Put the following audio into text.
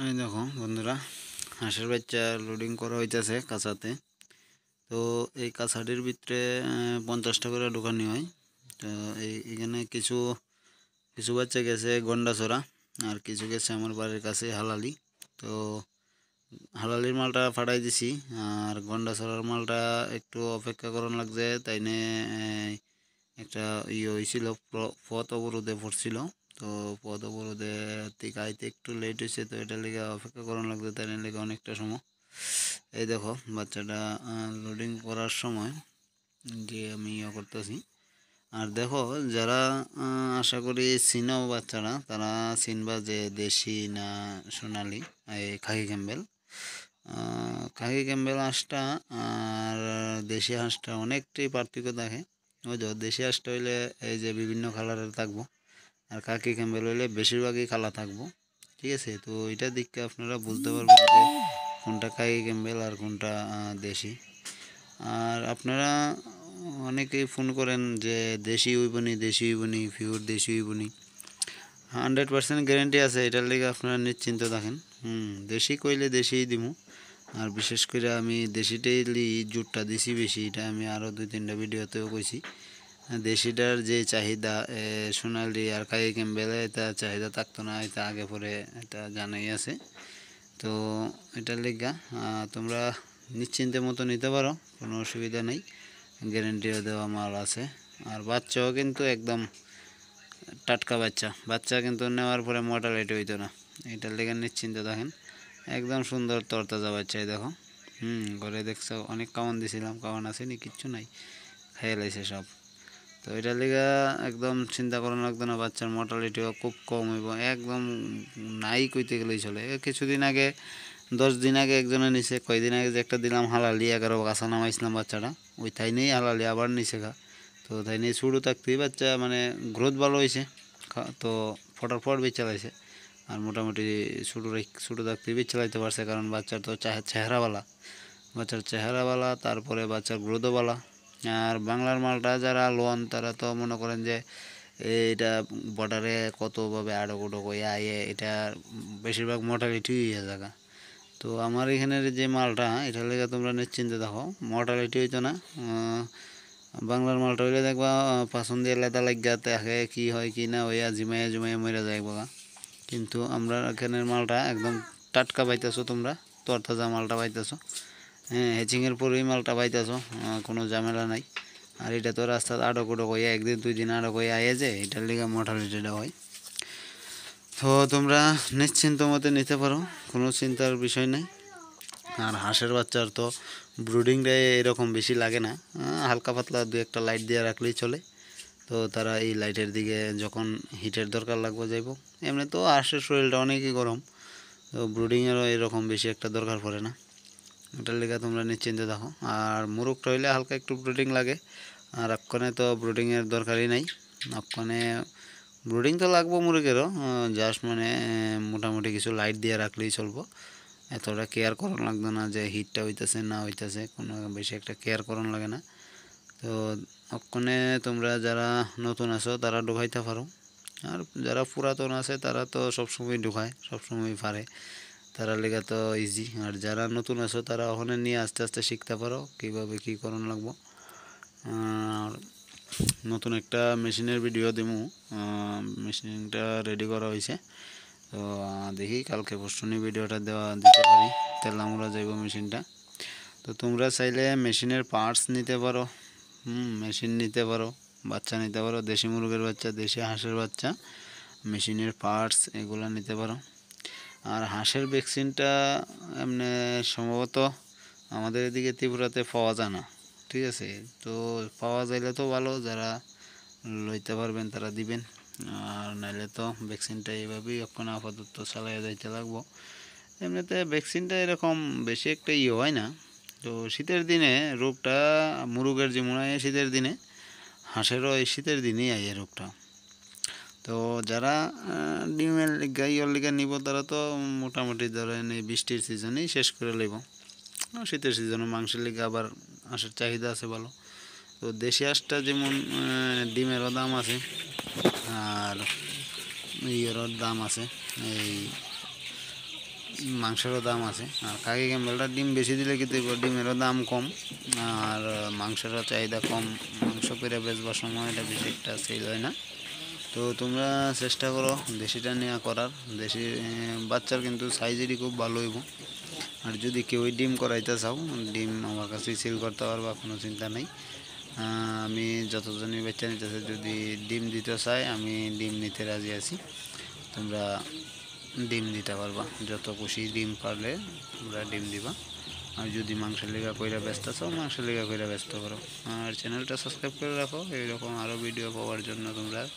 এই দেখো বন্ধুরা হাঁসের বাচ্চা লোডিং করা হইতেছে কাঁচাতে তো এই কাঁচাটির ভিতরে পঞ্চাশটা করে ঢোকানি হয় তো এই এখানে কিছু কিছু বাচ্চা গেছে গন্ডাছড়া আর কিছু গেছে আমার বাড়ির কাছে হালালি তো হালালির মালটা ফাটাই দিছি আর গন্ডাছড়ার মালটা একটু অপেক্ষা করন লাগছে তাই নিয়ে একটা ইয়ে হয়েছিল পথ অবরোধে পড়ছিল তো পদ অবরোধে থেকে আইতে একটু লেট হয়েছে তো এটা লেগে অপেক্ষা করানো লাগতো তার লেগে অনেকটা সময় এই দেখো বাচ্চাটা লোডিং করার সময় যে আমি ইয়ে করতেছি আর দেখো যারা আশা করি চিনো বাচ্চারা তারা চিনবা যে দেশি না সোনালি এই খাকি ক্যাম্বেল খাকি ক্যাম্বেল হাঁসটা আর দেশি হাঁসটা অনেকটাই পার্থক্য থাকে বুঝো দেশি হাঁসটা হইলে এই যে বিভিন্ন কালারের থাকবো আর কাকি ক্যাম্বেল হলে বেশিরভাগই কালা থাকবো ঠিক আছে তো এটা দিককে আপনারা বুঝতে পারবেন যে কোনটা কাকি ক্যাম্বেল আর কোনটা দেশি আর আপনারা অনেকেই ফোন করেন যে দেশি উইবনি দেশি উইবনি ফিউর দেশি উইবনি হান্ড্রেড পার্সেন্ট গ্যারেন্টি আছে এটার লেগে আপনারা নিশ্চিন্ত থাকেন হুম দেশি কইলে দেশিই দিব আর বিশেষ করে আমি দেশিটাই জুটটা দিছি বেশি এটা আমি আরও দুই তিনটা ভিডিওতেও কইছি দেশিটার যে চাহিদা সোনালি আর কাই ক্যাম্বেলে এটা চাহিদা থাকতো না এটা আগে পরে এটা জানাই আছে তো এটার লেগা তোমরা নিশ্চিন্তে মতো নিতে পারো কোনো অসুবিধা নেই গ্যারেন্টিও দেওয়া মাল আছে আর বাচ্চাও কিন্তু একদম টাটকা বাচ্চা বাচ্চা কিন্তু নেওয়ার পরে লাইট হইতো না এটার লেগে নিশ্চিন্ত দেখেন একদম সুন্দর তরতাজা বাচ্চাই দেখো হুম ঘরে দেখছো অনেক কামান দিছিলাম কামান আসেনি কিচ্ছু নাই খেয়ে লাইছে সব তো এটা লিগা একদম চিন্তা করা লাগতো না বাচ্চার মর্টালিটিও খুব কম হইব একদম নাই কইতে গেলেই চলে কিছুদিন আগে দশ দিন আগে একজনে নিছে কয়দিন আগে যে একটা দিলাম হালালি এগারো গাছা নামাইছিলাম বাচ্চাটা ওই তাই নেই হালালি আবার নিছে খা তো তাই নিয়ে শুরু থাকতেই বাচ্চা মানে গ্রোথ ভালো হয়েছে তো ফটার ফট চালাইছে আর মোটামুটি শুরু শুরু থাকতে চালাইতে পারছে কারণ বাচ্চার তো চেহারাওয়ালা বাচ্চার চেহারাওয়ালা তারপরে বাচ্চার গ্রোথওয়ালা আর বাংলার মালটা যারা লোন তারা তো মনে করেন যে এটা বর্ডারে কতভাবে আড়গুড়ো কইয়া আইয়ে এটা বেশিরভাগ মর্টালিটি হয়ে জায়গা তো আমার এখানের যে মালটা এটা লেগে তোমরা নিশ্চিন্তে দেখো মর্টালিটি হইতো না বাংলার মালটা হইলে দেখবা দিয়ে লেদা লাগিয়া দেখে কী হয় কি না হইয়া জিমাইয়া জিমাইয়া মরে যায় বাবা কিন্তু আমরা এখানের মালটা একদম টাটকা পাইতেছো তোমরা তরতাজা মালটা পাইতেছো হ্যাঁ হ্যাচিংয়ের ওই মালটা পাইতেছ কোনো ঝামেলা নাই আর এটা তো রাস্তা আড়ো কোটো হয়ে একদিন দুই দিন আড়ো হয়ে আয়ে যে এটার লিগে এটা হয় তো তোমরা নিশ্চিন্ত মতে নিতে পারো কোনো চিন্তার বিষয় নাই আর হাঁসের বাচ্চার তো ব্রুডিংটা এরকম বেশি লাগে না হালকা পাতলা দু একটা লাইট দিয়ে রাখলেই চলে তো তারা এই লাইটের দিকে যখন হিটের দরকার লাগবে যাইব এমনি তো হাঁসের শরীরটা অনেকই গরম তো ব্রুডিংয়েরও এরকম বেশি একটা দরকার পড়ে না এটার লেগে তোমরা নিশ্চিন্তে থাকো আর মুরুখটা হইলে হালকা একটু ব্রুডিং লাগে আর অক্ষণে তো ব্রুডিংয়ের দরকারই নাই অক্ষণে ব্রুডিং তো লাগবো মুরগেরও জাস্ট মানে মোটামুটি কিছু লাইট দিয়ে রাখলেই চলবো এতটা কেয়ার করণ লাগতো না যে হিটটা হইতেছে না হইতেছে কোনো বেশি একটা কেয়ার করণ লাগে না তো অক্ষণে তোমরা যারা নতুন আছো তারা ঢুকাইতে পারো আর যারা পুরাতন আছে তারা তো সবসময় ঢুকায় সবসময় পারে তারা লেগে তো ইজি আর যারা নতুন আছো তারা ওখানে নিয়ে আস্তে আস্তে শিখতে পারো কীভাবে কী করানো লাগবো আর নতুন একটা মেশিনের ভিডিও দেবো মেশিনটা রেডি করা হয়েছে তো দেখি কালকে পশ্চিমী ভিডিওটা দেওয়া দিতে পারি আমরা যাইব মেশিনটা তো তোমরা চাইলে মেশিনের পার্টস নিতে পারো হুম মেশিন নিতে পারো বাচ্চা নিতে পারো দেশি মুরগের বাচ্চা দেশি হাঁসের বাচ্চা মেশিনের পার্টস এগুলো নিতে পারো আর হাঁসের ভ্যাকসিনটা এমনি সম্ভবত আমাদের এদিকে ত্রিপুরাতে পাওয়া যায় না ঠিক আছে তো পাওয়া যাইলে তো ভালো যারা লইতে পারবেন তারা দিবেন আর নাইলে তো ভ্যাকসিনটা এইভাবেই এখন আপাতত চালাই যাইতে লাগবো এমনিতে ভ্যাকসিনটা এরকম বেশি একটা ইয়ে হয় না তো শীতের দিনে রোগটা মুরুগের যে মনে হয় শীতের দিনে হাঁসেরও এই শীতের দিনেই আয় রোগটা তো যারা ডিমের লিগা লিগে লিগা নিব তারা তো মোটামুটি ধরেন এই বৃষ্টির সিজনেই শেষ করে নেব শীতের সিজনে মাংসের লিগা আবার আসার চাহিদা আছে ভালো তো দেশি হাঁসটা যেমন ডিমেরও দাম আছে আর ইয়েরও দাম আছে এই মাংসেরও দাম আছে আর কাকি ক্যাম্বেলটা ডিম বেশি দিলে কিন্তু ডিমেরও দাম কম আর মাংসেরও চাহিদা কম মাংস করে বেচবার সময় এটা বেশি একটা সেল হয় না তো তোমরা চেষ্টা করো দেশিটা নেওয়া করার দেশি বাচ্চার কিন্তু সাইজেরই খুব ভালো হইব আর যদি কেউ ডিম করাইতে চাও ডিম আমার কাছে সেল করতে পারবা কোনো চিন্তা নেই আমি যতজনই বেচা চাই যদি ডিম দিতে চাই আমি ডিম নিতে রাজি আছি তোমরা ডিম দিতে পারবা যত খুশি ডিম পারলে তোমরা ডিম দিবা আর যদি মাংসের লেগা কইরা ব্যস্ত চাও মাংসের লেগা কইরা ব্যস্ত করো আর চ্যানেলটা সাবস্ক্রাইব করে রাখো এইরকম আরও ভিডিও পাওয়ার জন্য তোমরা